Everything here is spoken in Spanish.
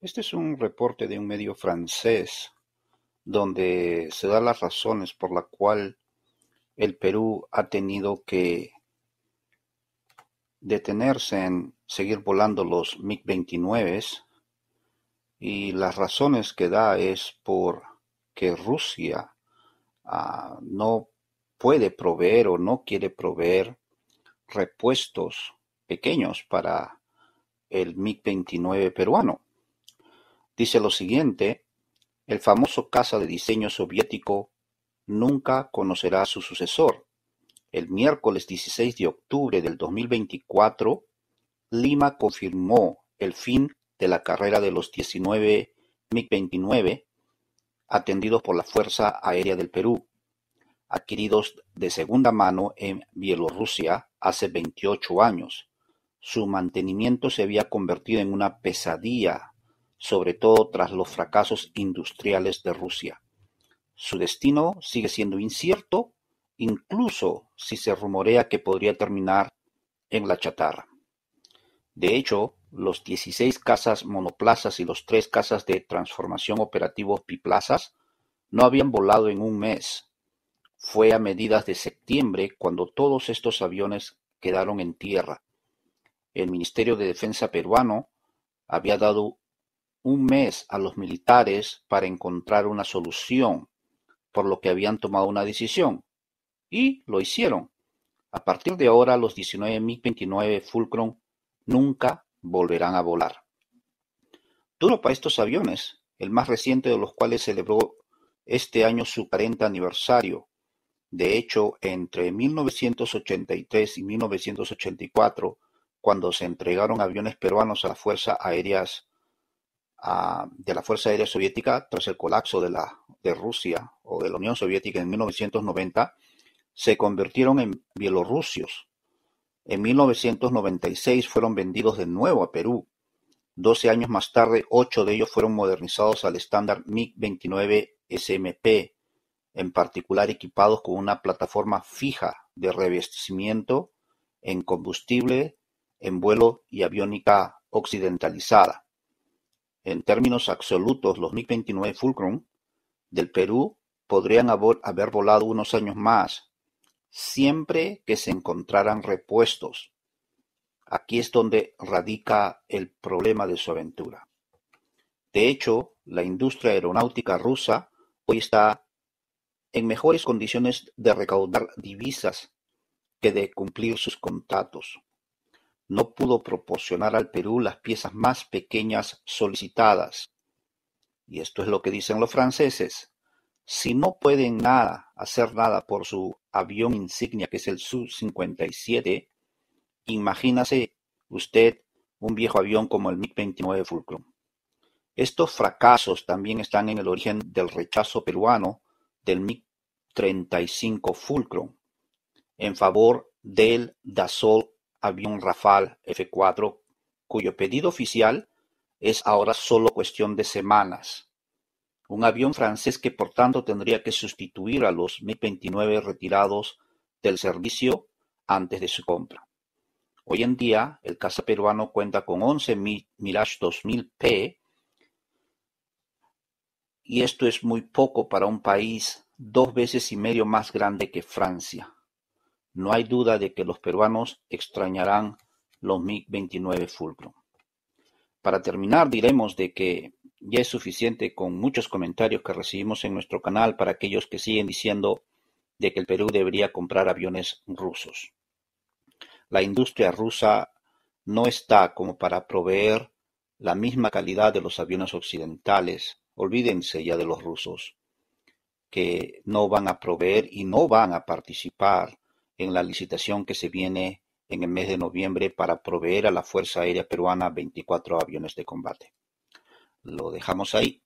Este es un reporte de un medio francés donde se da las razones por la cual el Perú ha tenido que detenerse en seguir volando los MiG-29 y las razones que da es por que Rusia ah, no puede proveer o no quiere proveer repuestos pequeños para el MiG-29 peruano dice lo siguiente: "El famoso caza de diseño soviético nunca conocerá a su sucesor. El miércoles 16 de octubre del 2024, Lima confirmó el fin de la carrera de los 19 MiG-29 atendidos por la Fuerza Aérea del Perú, adquiridos de segunda mano en Bielorrusia hace 28 años. Su mantenimiento se había convertido en una pesadilla sobre todo tras los fracasos industriales de Rusia. Su destino sigue siendo incierto, incluso si se rumorea que podría terminar en la chatarra. De hecho, los 16 casas monoplazas y los tres casas de transformación operativos biplazas no habían volado en un mes. Fue a medidas de septiembre cuando todos estos aviones quedaron en tierra. El Ministerio de Defensa peruano había dado un mes a los militares para encontrar una solución, por lo que habían tomado una decisión, y lo hicieron. A partir de ahora, los 19.029 Fulcrum nunca volverán a volar. Duro para estos aviones, el más reciente de los cuales celebró este año su 40 aniversario. De hecho, entre 1983 y 1984, cuando se entregaron aviones peruanos a las Fuerzas Aéreas de la Fuerza Aérea Soviética tras el colapso de, la, de Rusia o de la Unión Soviética en 1990 se convirtieron en bielorrusios. En 1996 fueron vendidos de nuevo a Perú. Doce años más tarde, ocho de ellos fueron modernizados al estándar MiG-29 SMP, en particular equipados con una plataforma fija de revestimiento en combustible, en vuelo y aviónica occidentalizada. En términos absolutos, los MiG-29 Fulcrum del Perú podrían haber volado unos años más, siempre que se encontraran repuestos. Aquí es donde radica el problema de su aventura. De hecho, la industria aeronáutica rusa hoy está en mejores condiciones de recaudar divisas que de cumplir sus contratos no pudo proporcionar al Perú las piezas más pequeñas solicitadas. Y esto es lo que dicen los franceses. Si no pueden nada, hacer nada por su avión insignia que es el Su-57, imagínase usted un viejo avión como el MiG-29 Fulcrum. Estos fracasos también están en el origen del rechazo peruano del MiG-35 Fulcrum en favor del Dassault avión Rafal f 4 cuyo pedido oficial es ahora solo cuestión de semanas. Un avión francés que por tanto tendría que sustituir a los 1.029 29 retirados del servicio antes de su compra. Hoy en día, el caza peruano cuenta con 11 Mirage 2000P y esto es muy poco para un país dos veces y medio más grande que Francia. No hay duda de que los peruanos extrañarán los MiG-29 Fulcrum. Para terminar, diremos de que ya es suficiente con muchos comentarios que recibimos en nuestro canal para aquellos que siguen diciendo de que el Perú debería comprar aviones rusos. La industria rusa no está como para proveer la misma calidad de los aviones occidentales. Olvídense ya de los rusos, que no van a proveer y no van a participar en la licitación que se viene en el mes de noviembre para proveer a la Fuerza Aérea Peruana 24 aviones de combate. Lo dejamos ahí.